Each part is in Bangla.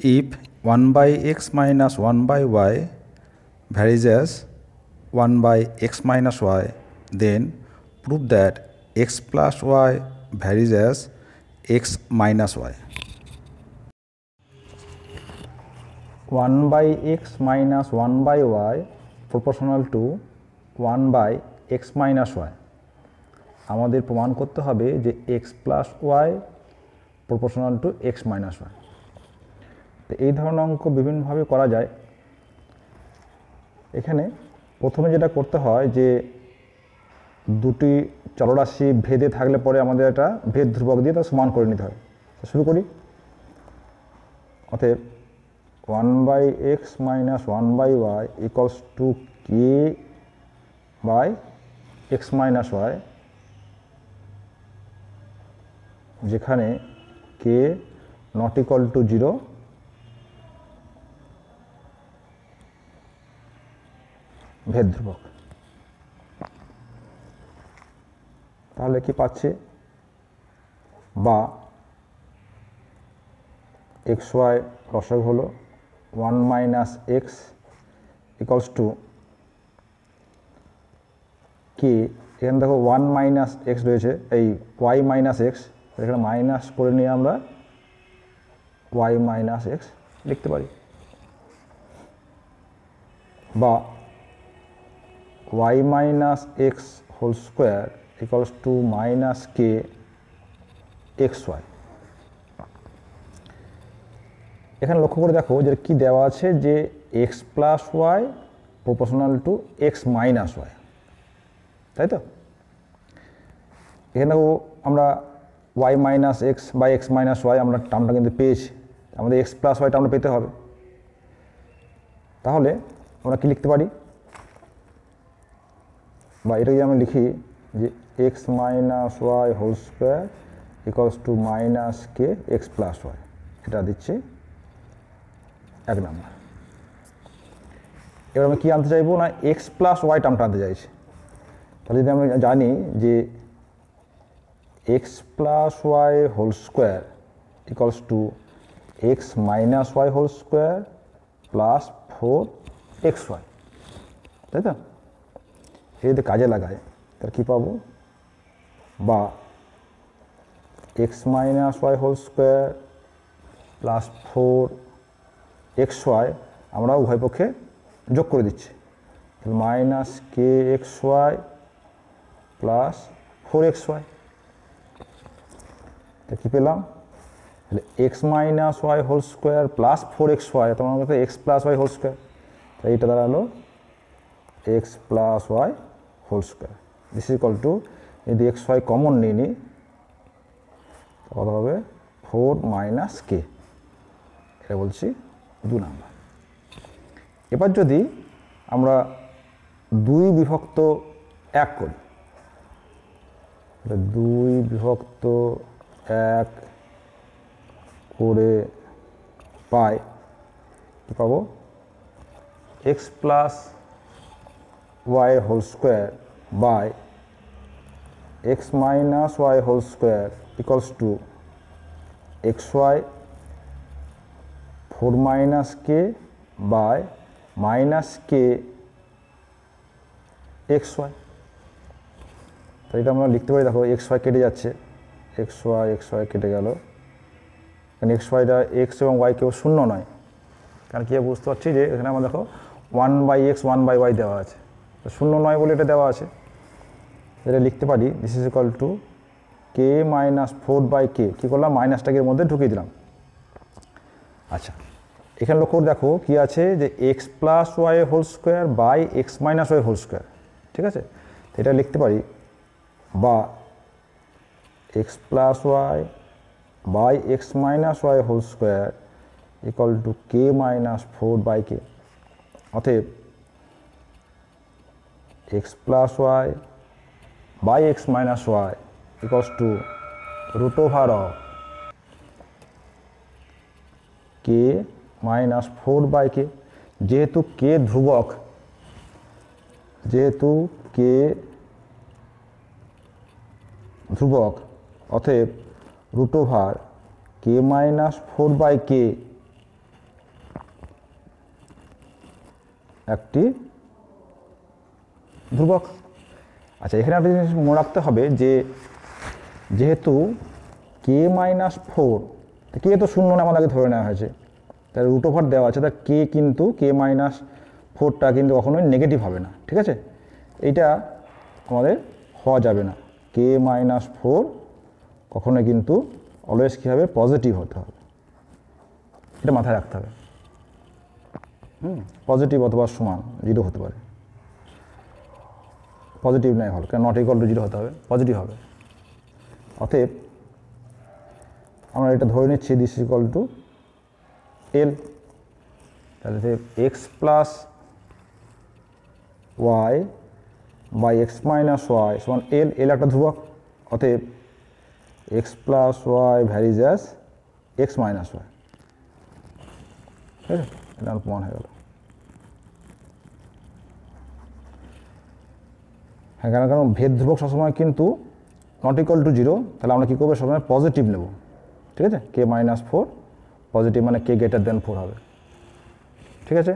if 1 by x minus 1 by y varies as 1 by x minus y, then prove that x plus y varies as x minus y. 1 by x minus 1 by y proportional to 1 by x minus y. আমাদের প্রমাণ করতে হবে যে x plus y proportional to x minus y তো এই ধরনের অঙ্ক বিভিন্নভাবে করা যায় এখানে প্রথমে যেটা করতে হয় যে দুটি চলরাশি ভেদে থাকলে পরে আমাদের এটা ভেদ ধ্রুবক দিয়ে তা সমান করে নিতে হয় শুরু করি অতএব one by x minus one by Y equals to K by x minus Y যেখানে K not equal to zero ভেদ ধ্রুবক তাহলে কি পাচ্ছে বা এক্স ওয়াই রসক হলো one minus X equals to কি এখানে দেখো ওয়ান মাইনাস এক্স রয়েছে এই ওয়াই মাইনাস এক্স এখানে মাইনাস করে নিয়ে আমরা ওয়াই মাইনাস এক্স লিখতে পারি বা y minus x whole square equals to minus k xy এখানে লক্ষ্য করে দেখো যে কি দেওয়া আছে যে x plus Y proportional to x minus Y তাই তো এখানেও আমরা ওয়াই মাইনাস এক্স বা এক্স মাইনাস ওয়াই আমরা টার্মটা কিন্তু পেয়েছি আমাদের এক্স প্লাস ওয়াই আমরা পেতে হবে তাহলে আমরা কি লিখতে পারি বা এটা যদি আমি লিখি যে x minus y whole square equals to minus k x plus y এটা দিচ্ছে এক নম্বর এবার আমি কী আনতে চাইবো না এক্স প্লাস ওয়াই টার্মটা আনতে চাইছি তাহলে যদি আমি জানি যে x plus y whole square equals to x minus y whole square plus four x y তাই তো সে যদি কাজে লাগায় তাহলে কী পাবো বা x minus y whole square plus four x y আমরা উভয় পক্ষে যোগ করে দিচ্ছি তাহলে minus k x y plus four x y তা কী পেলাম তাহলে x minus y whole square plus four x y তোমার কাছে x plus y whole square তাই এটা দাঁড়ালো x plus y whole square this equal to যদি এক্স ওয়াই কমন নিয়ে নিই কত হবে ফোর মাইনাস কে এটা বলছি দু নাম্বার এবার যদি আমরা দুই বিভক্ত এক করি দুই বিভক্ত এক করে পাই কী পাবো x plus y whole square by x minus y whole square equals to xy 4 minus k by minus k xy তো এটা আমরা লিখতে পারি দেখো এক্স ওয়াই কেটে যাচ্ছে এক্স ওয়াই এক্স ওয়াই কেটে গেল কারণ এক্স ওয়াইটা এক্স এবং ওয়াই কেউ শূন্য নয় কারণ কি বুঝতে পারছি যে এখানে আমার দেখো one by x one by y দেওয়া আছে তো শূন্য নয় বলে এটা দেওয়া আছে এটা লিখতে পারি this is equal to k minus four by k কী করলাম মাইনাসটাকে এর মধ্যে ঢুকিয়ে দিলাম আচ্ছা এখানে লক্ষ্য দেখো কি আছে যে x plus y whole square by x minus y whole square ঠিক আছে এটা লিখতে পারি বা x plus y by x minus y whole square equal to k minus four by k অতএব x plus y by x minus y equals to root over of k minus 4 by k যেহেতু কে ধ্রুবক যেহেতু কে ধ্রুবক অতএব root over k minus four by k একটি ধ্রুবক আচ্ছা এখানে আপনি জিনিস মনে রাখতে হবে যে যেহেতু কে মাইনাস ফোর কে তো শূন্য নাম আগে ধরে নেওয়া হয়েছে তার রুট ওভার দেওয়া আছে তা কে কিন্তু কে মাইনাস ফোরটা কিন্তু কখনোই নেগেটিভ হবে না ঠিক আছে এটা আমাদের হওয়া যাবে না কে মাইনাস ফোর কখনোই কিন্তু অলওয়েজ কী হবে পজিটিভ হতে হবে এটা মাথায় রাখতে হবে হুম পজিটিভ অথবা সমান জিরো হতে পারে পজিটিভ নাই হল কেন নট ইকল টু জিরো হতে হবে পজিটিভ হবে অতএব আমরা এটা ধরে নিচ্ছি দিস ইকল টু এল তাহলে x plus y by x minus y সমান এল এল একটা ধ্রুবক অতএব x plus y varies as x minus y ঠিক আছে এটা প্রমাণ হয়ে গেল হ্যাঁ কেন কারণ ভেদ ধ্রুবক সবসময় কিন্তু নট ইকুয়াল টু জিরো তাহলে আমরা কী করবো সবসময় পজিটিভ নেব ঠিক আছে কে মাইনাস ফোর পজিটিভ মানে কে গ্রেটার দেন ফোর হবে ঠিক আছে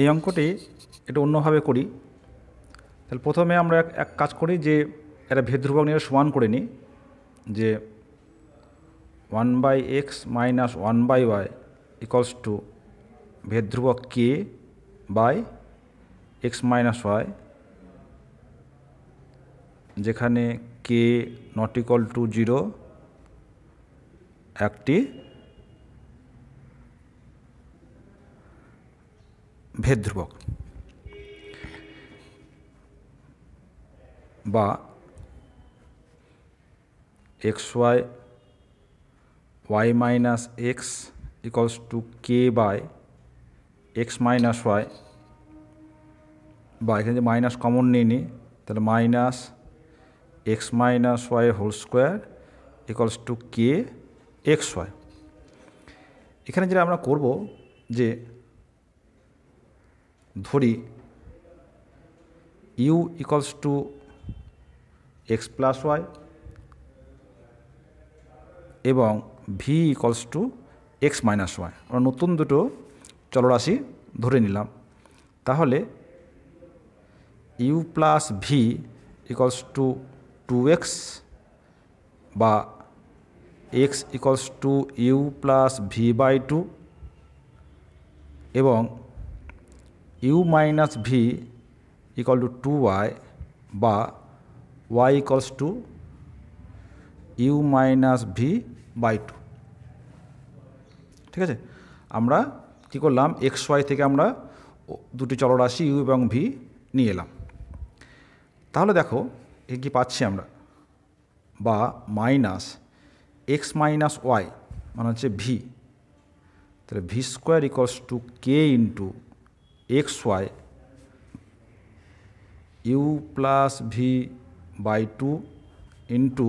এই অঙ্কটি এটা অন্যভাবে করি তাহলে প্রথমে আমরা এক কাজ করি যে এটা ভেদ ধ্রুবক নিয়ে সমান করে নিই যে वन बक्स माइनस वन बक्स टू भेद्रुव के बक्स माइनस वाई जेखने के नट इक्ल टू जिरो एक भेद्रुवक x y y minus x equals to k by x minus y বা এখানে যে মাইনাস কমন নিয়ে নিই তাহলে minus x minus y whole square equals to k x y এখানে যেটা আমরা করব যে ধরি u equals to x plus y এবং v equals to x minus Y আমরা নতুন দুটো চলরাশি ধরে নিলাম তাহলে u plus v equals to two x বা x equals to u plus v by two এবং u minus v equal to two y বা y equals to you minus v by two ঠিক আছে আমরা কী করলাম এক্স ওয়াই থেকে আমরা দুটি চলরাশি ইউ এবং ভি নিয়ে এলাম তাহলে দেখো এ কি পাচ্ছি আমরা বা মাইনাস এক্স মাইনাস ওয়াই মানে হচ্ছে ভি তাহলে v square equals to k into x y u plus v by two into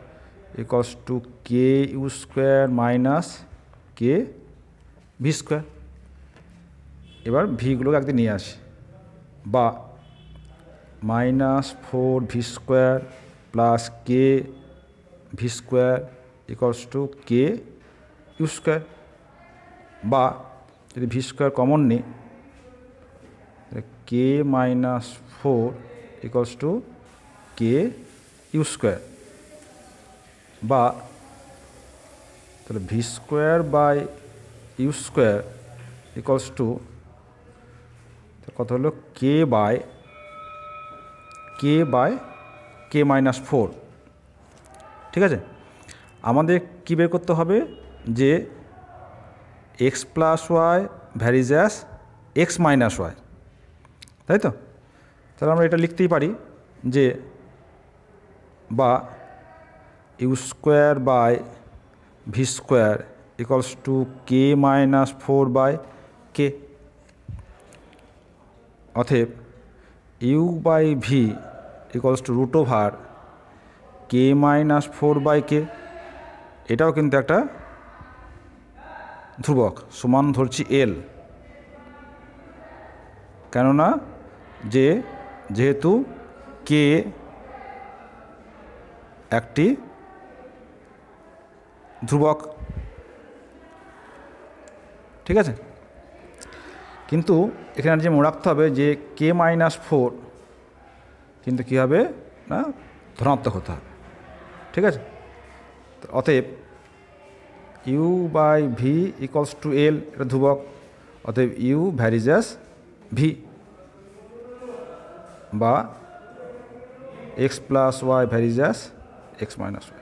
equals to k u square minus k v square এবার ভিগুলোকে একদিন নিয়ে আসি বা minus four v square plus k v square equals to k u square বা যদি ভি স্কোয়ার কমন নিই k minus four equals to k u square বা তাহলে v square by u square equals to কত হলো k by k by k minus four ঠিক আছে আমাদের কী বের করতে হবে যে x plus y varies as x minus Y তাই তো তাহলে আমরা এটা লিখতেই পারি যে বা u square by v square equals to k minus four by k অথব u by v equals to root over k minus four by k এটাও কিন্তু একটা ধ্রুবক সমান ধরছি এল কেননা যে যেহেতু কে একটি ধ্রুবক ঠিক আছে কিন্তু এখানে যে মনে রাখতে হবে যে কে মাইনাস ফোর কিন্তু কী হবে না ধনাত্মক হতে হবে ঠিক আছে অতএব u by v equals to l এটা ধ্রুবক অতএব ইউ ভ্যারিজাস ভি বা x plus y varies as x minus Y